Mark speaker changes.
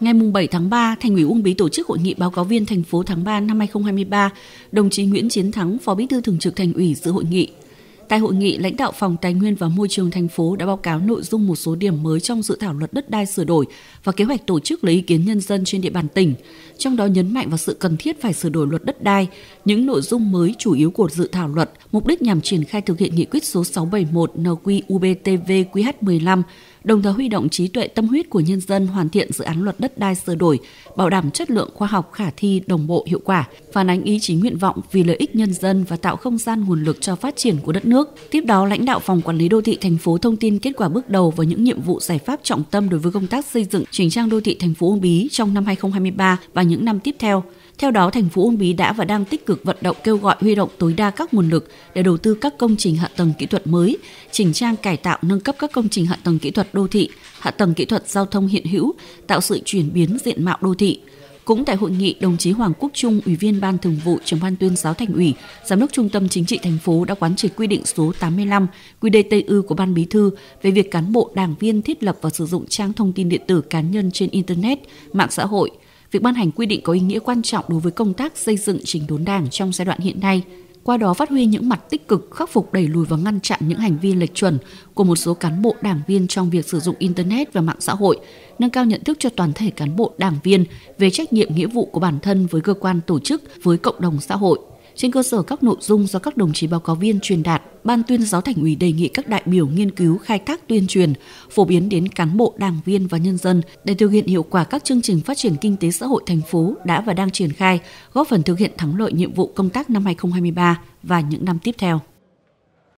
Speaker 1: Ngày 7 tháng 3, Thành ủy Uông Bí tổ chức hội nghị báo cáo viên thành phố tháng 3 năm 2023. Đồng chí Nguyễn Chiến Thắng, Phó Bí thư Thường trực Thành ủy dự hội nghị. Tại hội nghị, lãnh đạo Phòng Tài nguyên và Môi trường thành phố đã báo cáo nội dung một số điểm mới trong dự thảo luật đất đai sửa đổi và kế hoạch tổ chức lấy ý kiến nhân dân trên địa bàn tỉnh. Trong đó nhấn mạnh vào sự cần thiết phải sửa đổi luật đất đai, những nội dung mới chủ yếu của dự thảo luật, mục đích nhằm triển khai thực hiện nghị quyết số 671 NQUBTV QH15, đồng thời huy động trí tuệ tâm huyết của nhân dân hoàn thiện dự án luật đất đai sửa đổi, bảo đảm chất lượng khoa học khả thi đồng bộ hiệu quả, phản ánh ý chí nguyện vọng vì lợi ích nhân dân và tạo không gian nguồn lực cho phát triển của đất nước nước. Tiếp đó, lãnh đạo phòng quản lý đô thị thành phố thông tin kết quả bước đầu và những nhiệm vụ giải pháp trọng tâm đối với công tác xây dựng chỉnh trang đô thị thành phố Uông Bí trong năm 2023 và những năm tiếp theo. Theo đó, thành phố Uông Bí đã và đang tích cực vận động kêu gọi huy động tối đa các nguồn lực để đầu tư các công trình hạ tầng kỹ thuật mới, chỉnh trang cải tạo nâng cấp các công trình hạ tầng kỹ thuật đô thị, hạ tầng kỹ thuật giao thông hiện hữu, tạo sự chuyển biến diện mạo đô thị cũng tại hội nghị, đồng chí Hoàng Quốc Trung, Ủy viên Ban Thường vụ, Trưởng ban Tuyên giáo Thành ủy, Giám đốc Trung tâm Chính trị thành phố đã quán triệt quy định số 85 QĐTU của Ban Bí thư về việc cán bộ đảng viên thiết lập và sử dụng trang thông tin điện tử cá nhân trên internet, mạng xã hội. Việc ban hành quy định có ý nghĩa quan trọng đối với công tác xây dựng chỉnh đốn Đảng trong giai đoạn hiện nay qua đó phát huy những mặt tích cực khắc phục đẩy lùi và ngăn chặn những hành vi lệch chuẩn của một số cán bộ đảng viên trong việc sử dụng internet và mạng xã hội, nâng cao nhận thức cho toàn thể cán bộ đảng viên về trách nhiệm nghĩa vụ của bản thân với cơ quan tổ chức, với cộng đồng xã hội. Trên cơ sở các nội dung do các đồng chí báo cáo viên truyền đạt, Ban tuyên giáo thành ủy đề nghị các đại biểu nghiên cứu khai thác tuyên truyền, phổ biến đến cán bộ, đảng viên và nhân dân để thực hiện hiệu quả các chương trình phát triển kinh tế xã hội thành phố đã và đang triển khai, góp phần thực hiện thắng lợi nhiệm vụ công tác năm 2023 và những năm tiếp theo.